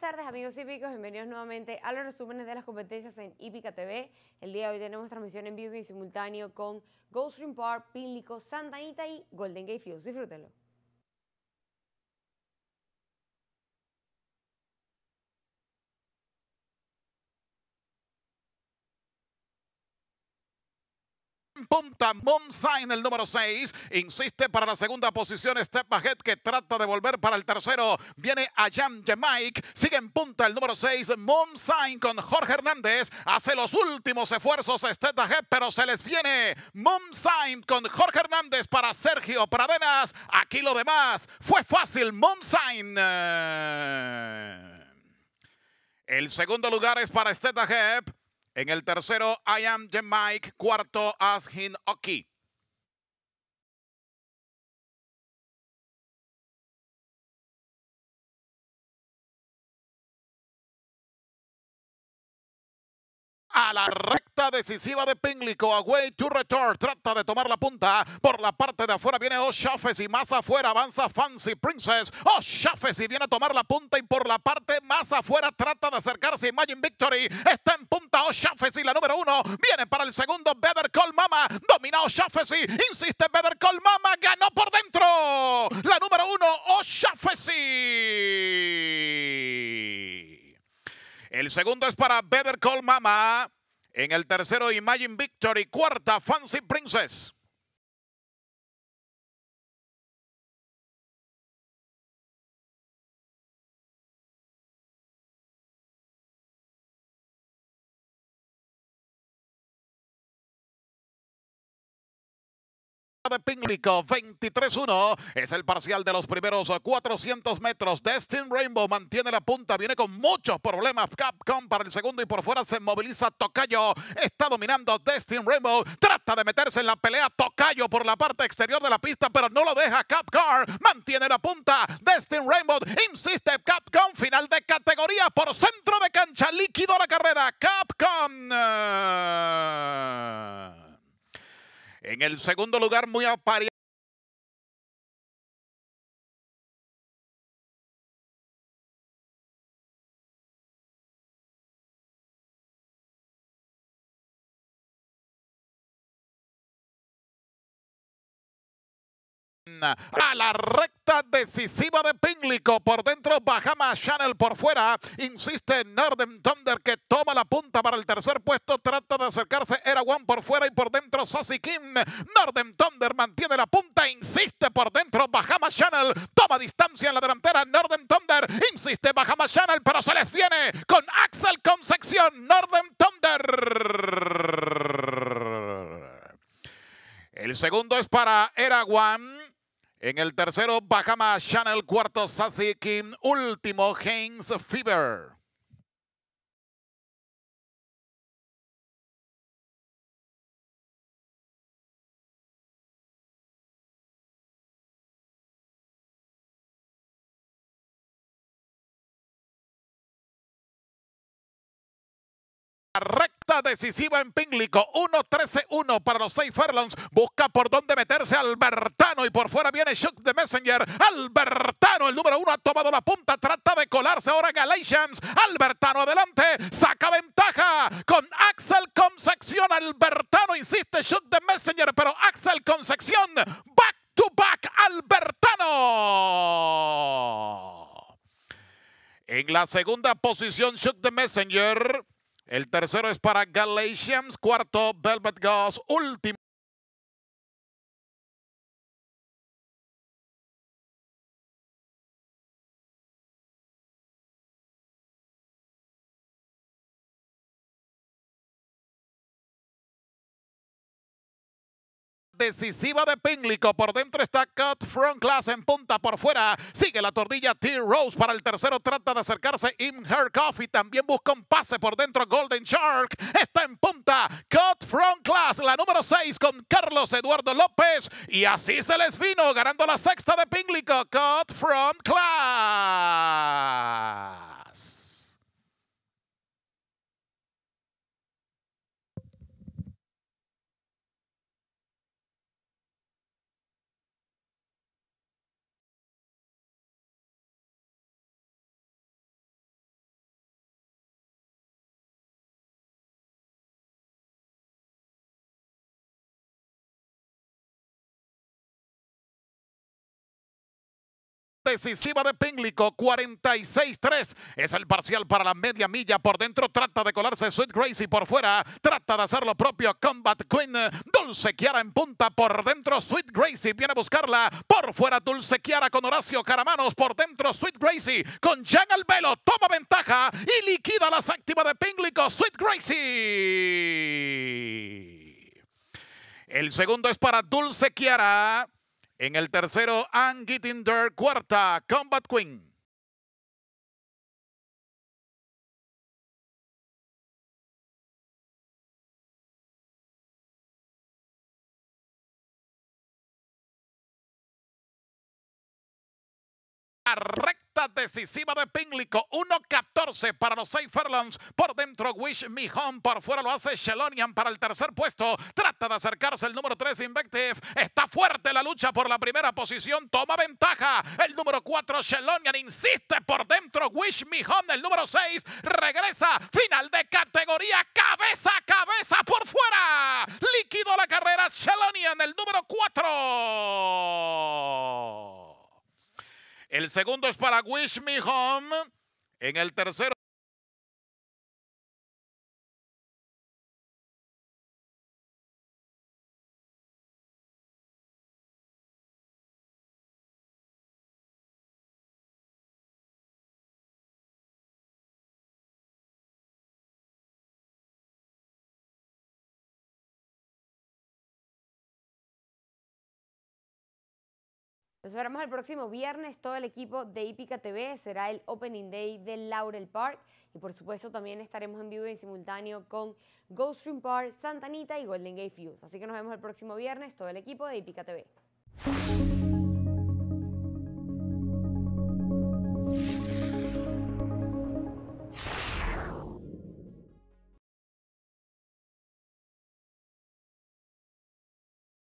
buenas tardes amigos hípicos, bienvenidos nuevamente a los resúmenes de las competencias en ipica TV. El día de hoy tenemos transmisión en vivo y simultáneo con Goldstream Park, Píllico, Santa Anita y Golden Gate Fields. Disfrútenlo. Punta Monza el número 6. Insiste para la segunda posición Step Ahead que trata de volver para el tercero. Viene Ayam Jemike. Sigue en punta el número 6. sign con Jorge Hernández. Hace los últimos esfuerzos Step pero se les viene sign con Jorge Hernández para Sergio Pradenas. Aquí lo demás fue fácil. sign El segundo lugar es para Step en el tercero, I Am the Mike. Cuarto, Hin Oki. a la recta decisiva de Pinglico. Away to return. Trata de tomar la punta. Por la parte de afuera viene O'Shaughnessy. Oh y más afuera avanza Fancy Princess. O'Shaughnessy oh viene a tomar la punta y por la parte más afuera trata de acercarse Imagine Victory. Está en punta O'Shaughnessy. Oh y la número uno. Viene para el segundo Better Call Mama. Domina O'Shaughnessy. insiste Better Call Mama. Ganó por dentro. La número uno O'Shaughnessy. El segundo es para Better Call Mama. En el tercero, Imagine Victory. Cuarta, Fancy Princess. de Pínglico, 23-1. Es el parcial de los primeros 400 metros. Destin Rainbow mantiene la punta, viene con muchos problemas. Capcom para el segundo y por fuera se moviliza Tocayo. Está dominando Destin Rainbow. Trata de meterse en la pelea Tocayo por la parte exterior de la pista, pero no lo deja Capcom Mantiene la punta. Destin Rainbow insiste. Capcom final de categoría por centro de cancha. Líquido la carrera. Capcom. En el segundo lugar, muy apari a la recta decisiva de Pínglico. Por dentro, Bahama Channel por fuera. Insiste Norden Thunder que toma la punta para el tercer puesto. Trata de acercarse Era por fuera y por dentro Sassy Kim. Northern Thunder mantiene la punta. Insiste por dentro Bahama Channel. Toma distancia en la delantera. Norden Thunder. Insiste Bahama Channel, pero se les viene con Axel Concepción. Norden Thunder. El segundo es para Erawan en el tercero, Bahama Channel. Cuarto, Sassy King. Último, Haynes Fever. Recta decisiva en Pínglico, 1-13-1 para los 6 Busca por dónde meterse Albertano y por fuera viene shoot de Messenger. Albertano, el número uno, ha tomado la punta. Trata de colarse ahora Galatians. Albertano adelante, saca ventaja con Axel Concepción. Albertano insiste, shoot the Messenger, pero Axel Concepción, back to back, Albertano. En la segunda posición, Shock the Messenger. El tercero es para Galatians, cuarto Velvet Ghost. último. decisiva de Pínglico. Por dentro está Cut Front Class en punta. Por fuera sigue la tordilla T-Rose. Para el tercero trata de acercarse Im Herkoff y también busca un pase por dentro. Golden Shark está en punta. Cut Front Class, la número 6 con Carlos Eduardo López. Y así se les vino, ganando la sexta de Pínglico. Cut From Class. decisiva de Pínglico, 46-3. Es el parcial para la media milla. Por dentro trata de colarse Sweet Gracie por fuera. Trata de hacer lo propio Combat Queen. Dulce Kiara en punta por dentro. Sweet Gracie viene a buscarla. Por fuera Dulce Kiara con Horacio Caramanos. Por dentro Sweet Gracie con Jan Albelo. Toma ventaja y liquida la séptima de Pínglico. Sweet Gracie. El segundo es para Dulce Kiara. En el tercero, Anne Getting Cuarta, Combat Queen. recta decisiva de Pinglico 1-14 para los 6 Por dentro, Wish Me Home. Por fuera lo hace Shelonian para el tercer puesto. Trata de acercarse el número 3, Invective. Está fuerte la lucha por la primera posición. Toma ventaja. El número 4, Shelonian, insiste por dentro. Wish Me Home. El número 6 regresa. Final de categoría. Cabeza a cabeza por fuera. Líquido la carrera. Shelonian, el número 4. El segundo es para Wish Me Home. En el tercero. Nos veremos el próximo viernes. Todo el equipo de Ipica TV será el Opening Day de Laurel Park. Y por supuesto también estaremos en vivo y en simultáneo con Goldstream Park, Santa Anita y Golden Gate Fuse. Así que nos vemos el próximo viernes, todo el equipo de Ipica TV.